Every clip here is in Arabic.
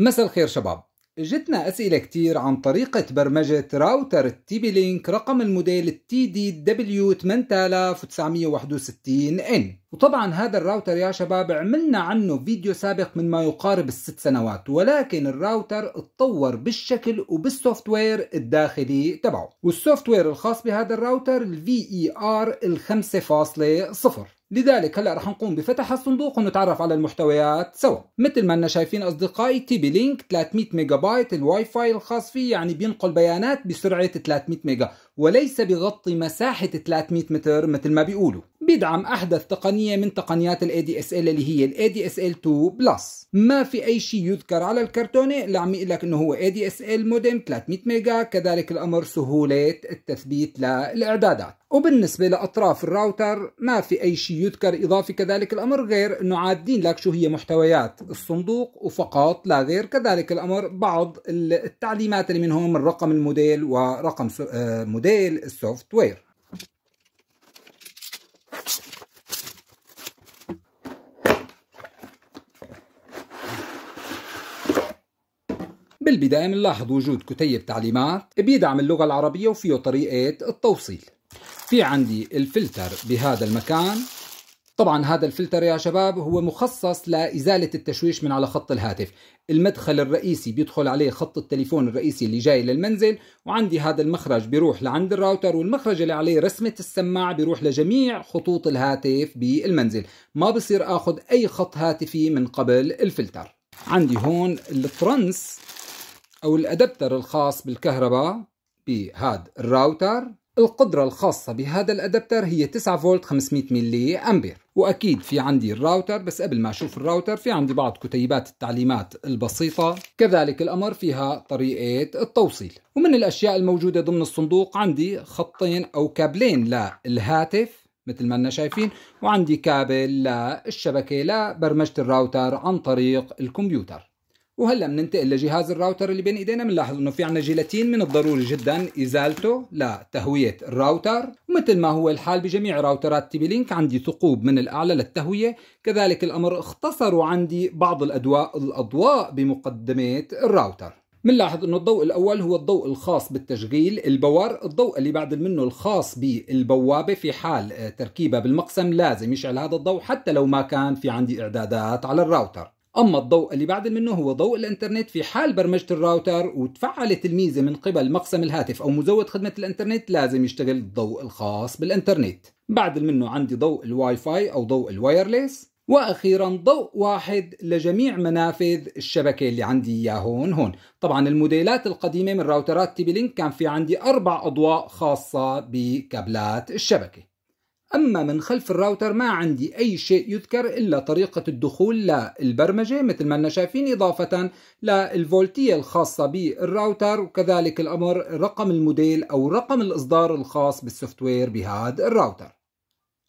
مساء الخير شباب جتنا أسئلة كتير عن طريقة برمجة راوتر التيبي لينك رقم الموديل تي دي دبليو 8961 ان وطبعا هذا الراوتر يا شباب عملنا عنه فيديو سابق من ما يقارب الست سنوات ولكن الراوتر اتطور بالشكل وبالسوفت وير الداخلي تبعه والسوفت وير الخاص بهذا الراوتر الفي اي ار 5.0 لذلك هلا رح نقوم بفتح الصندوق ونتعرف على المحتويات سوا مثل ما انا شايفين اصدقائي تي بي لينك 300 ميجا بايت الواي فاي الخاص فيه يعني بينقل بيانات بسرعه 300 ميجا وليس بغطي مساحة 300 متر مثل ما بيقولوا بيدعم أحدث تقنية من تقنيات ال ADSL اللي هي ال ADSL 2 Plus ما في أي شيء يذكر على الكرتونة اللي عم يقول لك إنه هو ADSL مودم 300 ميجا كذلك الأمر سهولة التثبيت للإعدادات وبالنسبة لأطراف الراوتر ما في أي شيء يذكر إضافي كذلك الأمر غير أنه عادين لك شو هي محتويات الصندوق وفقط لا غير كذلك الأمر بعض التعليمات اللي منهم الرقم رقم الموديل ورقم آه، موديل بدائل السوفت وير بالبداية نلاحظ وجود كتيب تعليمات بيدعم اللغة العربية وفيه طريقة التوصيل في عندي الفلتر بهذا المكان طبعا هذا الفلتر يا شباب هو مخصص لإزالة التشويش من على خط الهاتف المدخل الرئيسي بيدخل عليه خط التليفون الرئيسي اللي جاي للمنزل وعندي هذا المخرج بيروح لعند الراوتر والمخرج اللي عليه رسمة السماعة بيروح لجميع خطوط الهاتف بالمنزل ما بصير أخذ أي خط هاتفي من قبل الفلتر عندي هون الترنس أو الأدبتر الخاص بالكهرباء بهذا الراوتر القدرة الخاصة بهذا الأدابتر هي 9 فولت 500 ملي أمبير وأكيد في عندي الراوتر بس قبل ما أشوف الراوتر في عندي بعض كتيبات التعليمات البسيطة كذلك الأمر فيها طريقة التوصيل ومن الأشياء الموجودة ضمن الصندوق عندي خطين أو كابلين للهاتف مثل ما انا شايفين وعندي كابل للشبكة لبرمجة الراوتر عن طريق الكمبيوتر وهلا بننتقل لجهاز الراوتر اللي بين ايدينا بنلاحظ انه في عنا جيلاتين من الضروري جدا ازالته لتهويه الراوتر ومثل ما هو الحال بجميع راوترات تيبي لينك عندي ثقوب من الاعلى للتهويه كذلك الامر اختصروا عندي بعض الادواء الاضواء بمقدمه الراوتر بنلاحظ انه الضوء الاول هو الضوء الخاص بالتشغيل الباور الضوء اللي بعد منه الخاص بالبوابه في حال تركيبها بالمقسم لازم يشعل هذا الضوء حتى لو ما كان في عندي اعدادات على الراوتر أما الضوء اللي بعد منه هو ضوء الإنترنت في حال برمجة الراوتر وتفعلت الميزة من قبل مقسم الهاتف أو مزود خدمة الإنترنت لازم يشتغل الضوء الخاص بالإنترنت بعد منه عندي ضوء الواي فاي أو ضوء الوايرليس واخيرا ضوء واحد لجميع منافذ الشبكه اللي عندي إياه هون هون طبعا الموديلات القديمه من راوترات تيبي لينك كان في عندي اربع اضواء خاصه بكابلات الشبكه أما من خلف الراوتر ما عندي أي شيء يذكر إلا طريقة الدخول للبرمجة مثل ما أننا شايفين إضافة للفولتية الخاصة بالراوتر وكذلك الأمر رقم الموديل أو رقم الإصدار الخاص بالسوفتوير بهذا الراوتر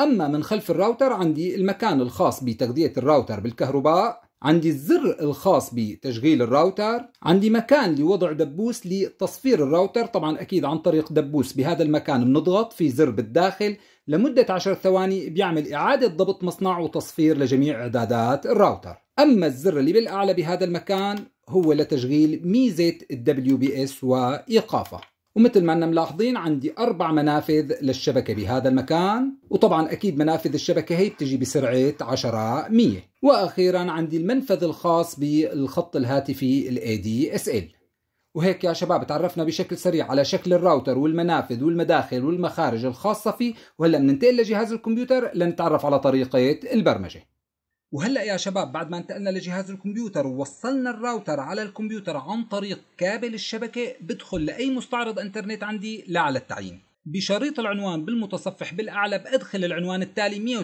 أما من خلف الراوتر عندي المكان الخاص بتغذية الراوتر بالكهرباء عندي الزر الخاص بتشغيل الراوتر عندي مكان لوضع دبوس لتصفير الراوتر طبعا أكيد عن طريق دبوس بهذا المكان بنضغط في زر بالداخل لمدة 10 ثواني بيعمل إعادة ضبط مصنع وتصفير لجميع إعدادات الراوتر أما الزر اللي بالأعلى بهذا المكان هو لتشغيل ميزة ال WBS وإيقافه ومثل ما انا ملاحظين عندي أربع منافذ للشبكة بهذا المكان وطبعا أكيد منافذ الشبكة هي بتجي بسرعة 10 100 وأخيرا عندي المنفذ الخاص بالخط الهاتفي ال ADSL وهيك يا شباب تعرفنا بشكل سريع على شكل الراوتر والمنافذ والمداخل والمخارج الخاصة فيه وهلأ بننتقل لجهاز الكمبيوتر لنتعرف على طريقة البرمجة وهلا يا شباب بعد ما انتقلنا لجهاز الكمبيوتر ووصلنا الراوتر على الكمبيوتر عن طريق كابل الشبكه بدخل لاي مستعرض انترنت عندي لأعلى التعيين بشريط العنوان بالمتصفح بالاعلى بادخل العنوان التالي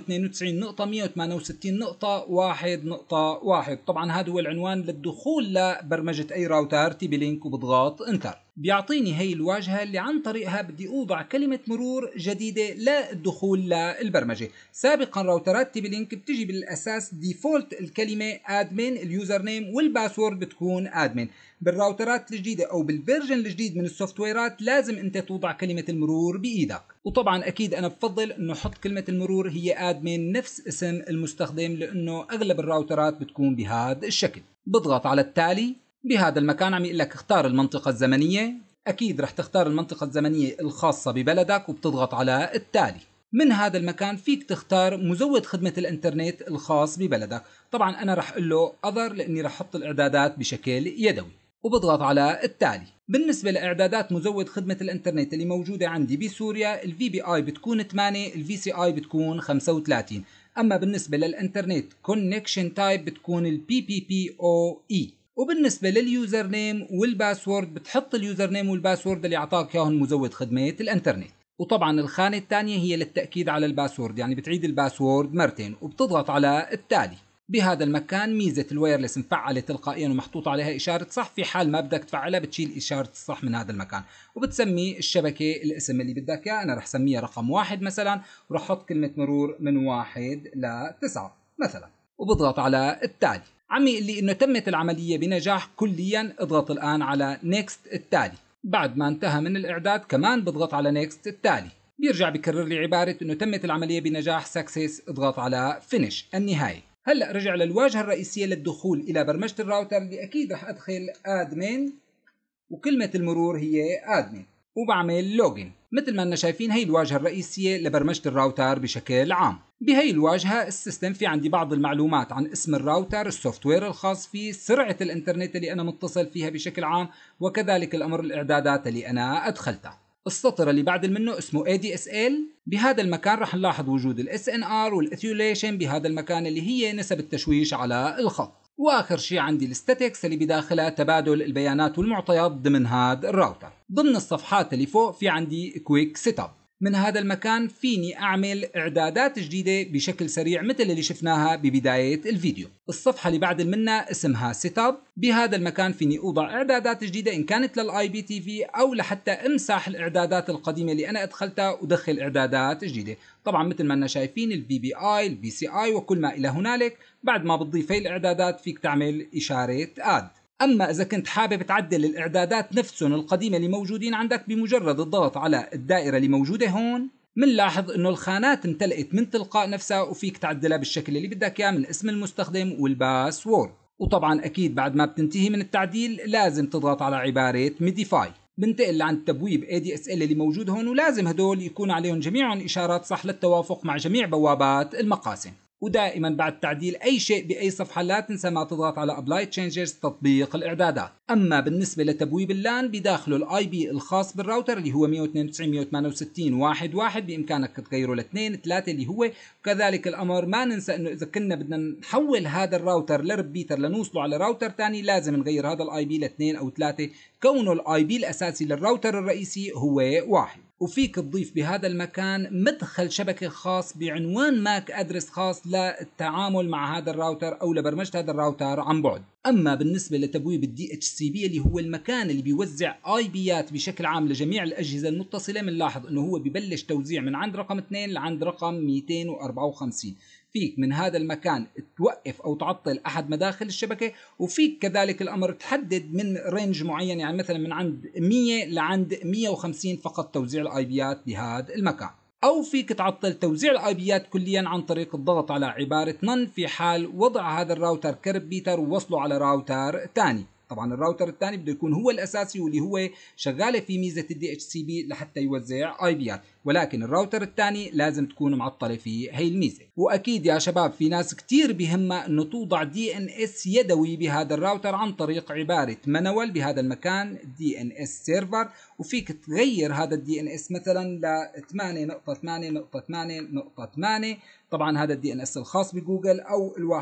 192.168.1.1 طبعا هذا هو العنوان للدخول لبرمجه اي راوتر تي بي لينك وبضغط انتر بيعطيني هي الواجهة اللي عن طريقها بدي أوضع كلمة مرور جديدة للدخول للبرمجة سابقا راوترات تيبي لينك بتجي بالأساس ديفولت الكلمة ادمن اليوزر نيم والباسورد بتكون ادمن بالراوترات الجديدة أو بالفيرجن الجديد من السوفت ويرات لازم أنت توضع كلمة المرور بإيدك وطبعا أكيد أنا بفضل أنه حط كلمة المرور هي ادمن نفس اسم المستخدم لأنه أغلب الراوترات بتكون بهذا الشكل بضغط على التالي بهذا المكان عم يقول لك اختار المنطقة الزمنية أكيد رح تختار المنطقة الزمنية الخاصة ببلدك وبتضغط على التالي من هذا المكان فيك تختار مزود خدمة الإنترنت الخاص ببلدك طبعا أنا رح أقول له أذر لأني رح أحط الإعدادات بشكل يدوي وبضغط على التالي بالنسبة لإعدادات مزود خدمة الإنترنت اللي موجودة عندي بسوريا الـ VBI بتكون 8 الـ VCI بتكون 35 أما بالنسبة للإنترنت كونكشن تايب بتكون الـ PPPOE بي وبالنسبه لليوزر نيم والباسورد بتحط اليوزر نيم والباسورد اللي اعطاك اياهم مزود خدمه الانترنت وطبعا الخانه الثانيه هي للتاكيد على الباسورد يعني بتعيد الباسورد مرتين وبتضغط على التالي بهذا المكان ميزة الوايرلس مفعلة تلقائيا ومحطوط عليها إشارة صح في حال ما بدك تفعلها بتشيل إشارة الصح من هذا المكان وبتسمي الشبكة الاسم اللي بدك إياه أنا رح سميها رقم واحد مثلا ورح أحط كلمة مرور من واحد لتسعة مثلا وبضغط على التالي عمي اللي انه تمت العمليه بنجاح كليا اضغط الان على نيكست التالي بعد ما انتهى من الاعداد كمان بضغط على نيكست التالي بيرجع بكرر لي عباره انه تمت العمليه بنجاح سكسس اضغط على فينيش النهايه هلا رجع للواجهه الرئيسيه للدخول الى برمجه الراوتر اللي اكيد رح ادخل ادمن وكلمه المرور هي ادمن وبعمل لوجن مثل ما انا شايفين هي الواجهة الرئيسية لبرمجة الراوتر بشكل عام بهي الواجهة السيستم في عندي بعض المعلومات عن اسم الراوتر السوفت وير الخاص فيه سرعة الانترنت اللي أنا متصل فيها بشكل عام وكذلك الأمر الإعدادات اللي أنا أدخلتها السطر اللي بعد منه اسمه ADSL بهذا المكان رح نلاحظ وجود ال SNR والإثيوليشن بهذا المكان اللي هي نسب التشويش على الخط واخر شيء عندي الستاتكس اللي بداخلها تبادل البيانات والمعطيات ضمن هذا الراوتر ضمن الصفحات اللي فوق في عندي كويك سيت اب من هذا المكان فيني أعمل إعدادات جديدة بشكل سريع مثل اللي شفناها ببداية الفيديو الصفحة اللي بعد منها اسمها سيت اب بهذا المكان فيني أوضع إعدادات جديدة إن كانت للآي بي تي في أو لحتى أمسح الإعدادات القديمة اللي أنا أدخلتها ودخل إعدادات جديدة طبعا مثل ما أنا شايفين البي بي آي البي سي آي وكل ما إلى هنالك بعد ما بتضيف هي الاعدادات فيك تعمل اشاره اد اما اذا كنت حابب تعدل الاعدادات نفسهم القديمه اللي موجودين عندك بمجرد الضغط على الدائره اللي موجوده هون منلاحظ انه الخانات امتلئت من تلقاء نفسها وفيك تعدلها بالشكل اللي بدك اياه من اسم المستخدم والباسورد وطبعا اكيد بعد ما بتنتهي من التعديل لازم تضغط على عباره ميديفاي بنتقل لعند تبويب ADSL اللي موجود هون ولازم هدول يكون عليهم جميعهم إشارات صح للتوافق مع جميع بوابات المقاسم ودائما بعد تعديل أي شيء بأي صفحة لا تنسى ما تضغط على ابلاي تشينجز تطبيق الإعدادات أما بالنسبة لتبويب اللان بداخله الاي بي الخاص بالراوتر اللي هو 192 168 واحد واحد بإمكانك تغيره لاثنين ثلاثة اللي هو وكذلك الأمر ما ننسى أنه إذا كنا بدنا نحول هذا الراوتر لربيتر لنوصله على راوتر ثاني لازم نغير هذا الاي بي لاثنين أو ثلاثة كونه الاي بي الأساسي للراوتر الرئيسي هو واحد وفيك تضيف بهذا المكان مدخل شبكة خاص بعنوان ماك أدرس خاص للتعامل مع هذا الراوتر أو لبرمجة هذا الراوتر عن بعد أما بالنسبة لتبويب الدي اتش سي بي اللي هو المكان اللي بيوزع اي بيات بشكل عام لجميع الأجهزة المتصلة بنلاحظ أنه هو ببلش توزيع من عند رقم 2 لعند رقم 254 فيك من هذا المكان توقف او تعطل احد مداخل الشبكه وفيك كذلك الامر تحدد من رينج معين يعني مثلا من عند 100 لعند 150 فقط توزيع الاي بيات بهذا المكان أو فيك تعطل توزيع الاي بيات كليا عن طريق الضغط على عبارة نن في حال وضع هذا الراوتر كرب بيتر ووصله على راوتر ثاني طبعا الراوتر الثاني بده يكون هو الاساسي واللي هو شغاله في ميزه الدي اتش سي بي لحتى يوزع اي بيات ولكن الراوتر الثاني لازم تكون معطله في هي الميزه واكيد يا شباب في ناس كثير بهمها انه توضع دي ان اس يدوي بهذا الراوتر عن طريق عباره منول بهذا المكان دي ان اس سيرفر وفيك تغير هذا الدي ان اس مثلا ل 8.8.8.8 طبعا هذا الدي ان اس الخاص بجوجل او ال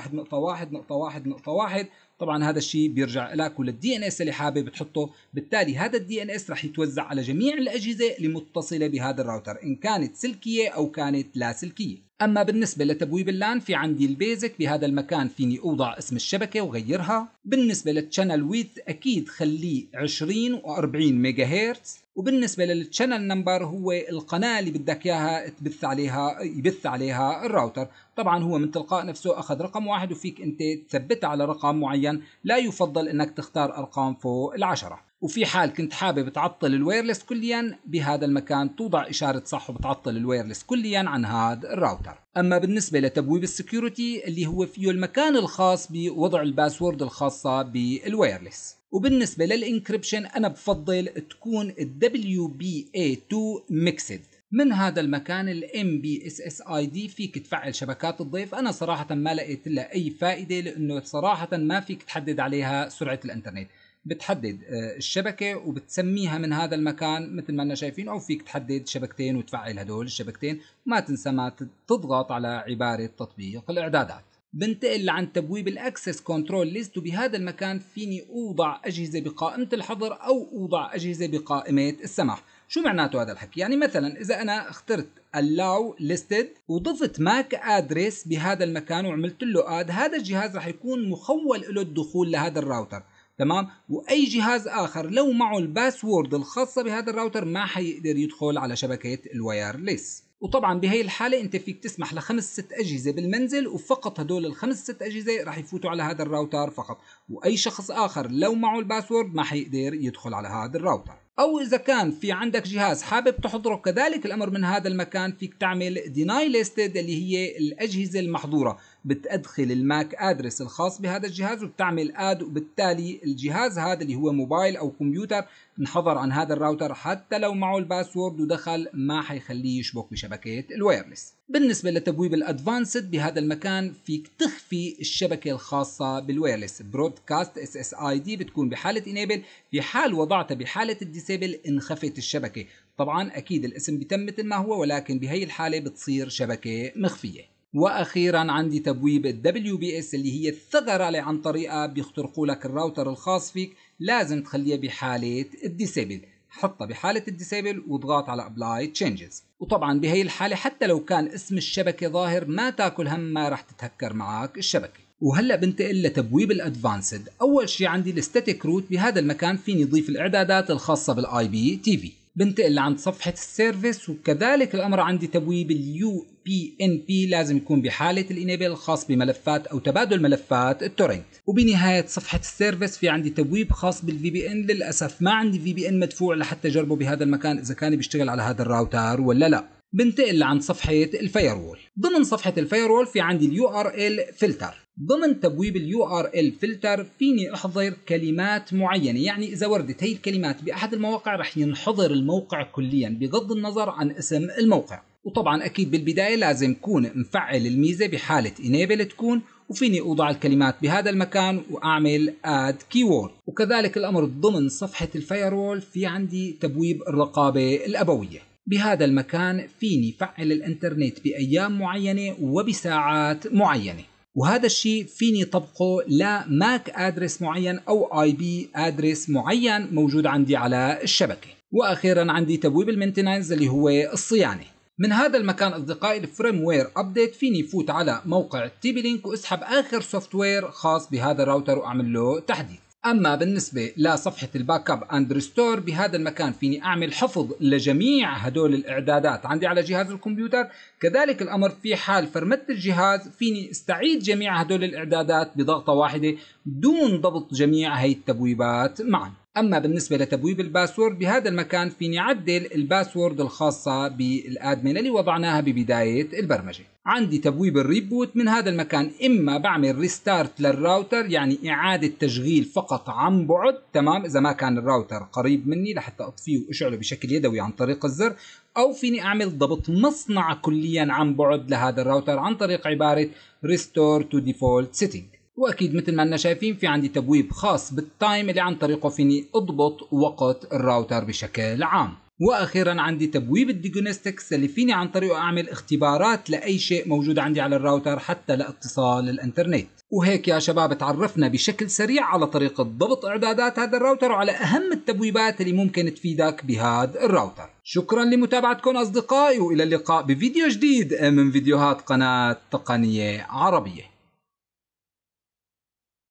1.1.1.1 طبعا هذا الشيء بيرجع لك وللدي ان اس اللي حابب تحطه بالتالي هذا الدي ان اس رح يتوزع على جميع الاجهزه اللي متصله بهذا الراوتر ان كانت سلكيه او كانت لا سلكيه اما بالنسبه لتبويب اللان في عندي البيزك بهذا المكان فيني اوضع اسم الشبكه وغيرها بالنسبه للشانل ويت اكيد خليه 20 و40 ميجا هرتز وبالنسبه للشانل نمبر هو القناه اللي بدك اياها تبث عليها يبث عليها الراوتر طبعا هو من تلقاء نفسه اخذ رقم واحد وفيك انت تثبتها على رقم معين لا يفضل انك تختار ارقام فوق العشره وفي حال كنت حابب تعطل الوايرلس كليا بهذا المكان توضع إشارة صح وبتعطل الوايرلس كليا عن هذا الراوتر أما بالنسبة لتبويب السكيورتي اللي هو فيه المكان الخاص بوضع الباسورد الخاصة بالوايرلس وبالنسبة للإنكربشن أنا بفضل تكون ال WPA2 ميكسد من هذا المكان ال MBSSID فيك تفعل شبكات الضيف أنا صراحة ما لقيت لها أي فائدة لأنه صراحة ما فيك تحدد عليها سرعة الإنترنت بتحدد آه، الشبكة وبتسميها من هذا المكان مثل ما انا شايفين أو فيك تحدد شبكتين وتفعل هدول الشبكتين وما تنسى ما تضغط على عبارة تطبيق الإعدادات بنتقل لعند تبويب الاكسس كنترول ليست وبهذا المكان فيني اوضع اجهزه بقائمه الحظر او اوضع اجهزه بقائمه السماح شو معناته هذا الحكي يعني مثلا اذا انا اخترت allow listed وضفت ماك ادريس بهذا المكان وعملت له اد هذا الجهاز رح يكون مخول له الدخول لهذا الراوتر تمام واي جهاز اخر لو معه الباسورد الخاصه بهذا الراوتر ما حيقدر يدخل على شبكه الوايرلس وطبعا بهي الحالة انت فيك تسمح لخمس ست اجهزة بالمنزل وفقط هدول الخمس ست اجهزة راح يفوتوا على هذا الراوتر فقط واي شخص اخر لو معه الباسورد ما حيقدر يدخل على هذا الراوتر أو إذا كان في عندك جهاز حابب تحضره كذلك الأمر من هذا المكان فيك تعمل deny listed اللي هي الأجهزة المحظورة بتأدخل الماك أدرس الخاص بهذا الجهاز وبتعمل آد وبالتالي الجهاز هذا اللي هو موبايل أو كمبيوتر انحظر عن هذا الراوتر حتى لو معه الباسورد ودخل ما حيخليه يشبك بشبكة الوايرلس بالنسبة لتبويب الادفانسد بهذا المكان فيك تخفي الشبكة الخاصة بالوايرلس برودكاست اس اس اي دي بتكون بحالة انيبل في حال وضعتها بحالة الديسيبل انخفت الشبكة طبعا اكيد الاسم بيتم مثل ما هو ولكن بهي الحالة بتصير شبكة مخفية واخيرا عندي تبويب الدبليو بي اس اللي هي الثغره اللي عن طريقها بيخترقوا لك الراوتر الخاص فيك لازم تخليها بحاله الديسيبل حطها بحالة الديسيبل واضغط على Apply Changes وطبعا بهي الحالة حتى لو كان اسم الشبكة ظاهر ما تاكل هم ما رح تتهكر معك الشبكة وهلا بنتقل لتبويب الادفانسد اول شيء عندي الستاتيك روت بهذا المكان فيني ضيف الاعدادات الخاصه بالاي بي تي في بنتقل لعند صفحة السيرفيس وكذلك الأمر عندي تبويب الـ بي ان بي لازم يكون بحالة الانيبل الخاص بملفات أو تبادل ملفات التورنت وبنهاية صفحة السيرفيس في عندي تبويب خاص بالـ بي ان للأسف ما عندي في بي ان مدفوع لحتى أجربه بهذا المكان إذا كان بيشتغل على هذا الراوتر ولا لا بنتقل عند صفحة الفايروول ضمن صفحة الفايروول في عندي اليو ار ال فلتر ضمن تبويب اليو ار ال فلتر فيني احضر كلمات معينه يعني اذا وردت هي الكلمات باحد المواقع رح ينحضر الموقع كليا بغض النظر عن اسم الموقع وطبعا اكيد بالبدايه لازم كون مفعل الميزه بحاله انيبل تكون وفيني اوضع الكلمات بهذا المكان واعمل اد كيورد وكذلك الامر ضمن صفحه الفايروول في عندي تبويب الرقابه الابويه بهذا المكان فيني فعل الانترنت بايام معينه وبساعات معينه وهذا الشيء فيني طبقه لماك ادرس معين او اي بي ادرس معين موجود عندي على الشبكه واخيرا عندي تبويب المينتيننس اللي هو الصيانه من هذا المكان اصدقائي الفريم وير ابديت فيني فوت على موقع تي بي لينك واسحب اخر سوفت وير خاص بهذا الراوتر واعمل له تحديث أما بالنسبة لصفحة الباك اب أند ريستور بهذا المكان فيني أعمل حفظ لجميع هدول الإعدادات عندي على جهاز الكمبيوتر كذلك الأمر في حال فرمت الجهاز فيني استعيد جميع هدول الإعدادات بضغطة واحدة دون ضبط جميع هي التبويبات معا أما بالنسبة لتبويب الباسورد بهذا المكان فيني عدل الباسورد الخاصة بالأدمن اللي وضعناها ببداية البرمجة عندي تبويب الريبوت من هذا المكان إما بعمل ريستارت للراوتر يعني إعادة تشغيل فقط عن بعد تمام إذا ما كان الراوتر قريب مني لحتى أطفيه وأشعله بشكل يدوي عن طريق الزر أو فيني أعمل ضبط مصنع كليا عن بعد لهذا الراوتر عن طريق عبارة restore to default setting واكيد مثل ما انا شايفين في عندي تبويب خاص بالتايم اللي عن طريقه فيني اضبط وقت الراوتر بشكل عام واخيرا عندي تبويب الديجونستكس اللي فيني عن طريقه اعمل اختبارات لاي شيء موجود عندي على الراوتر حتى لاتصال الانترنت وهيك يا شباب تعرفنا بشكل سريع على طريقة ضبط إعدادات هذا الراوتر وعلى أهم التبويبات اللي ممكن تفيدك بهذا الراوتر شكرا لمتابعتكم أصدقائي وإلى اللقاء بفيديو جديد من فيديوهات قناة تقنية عربية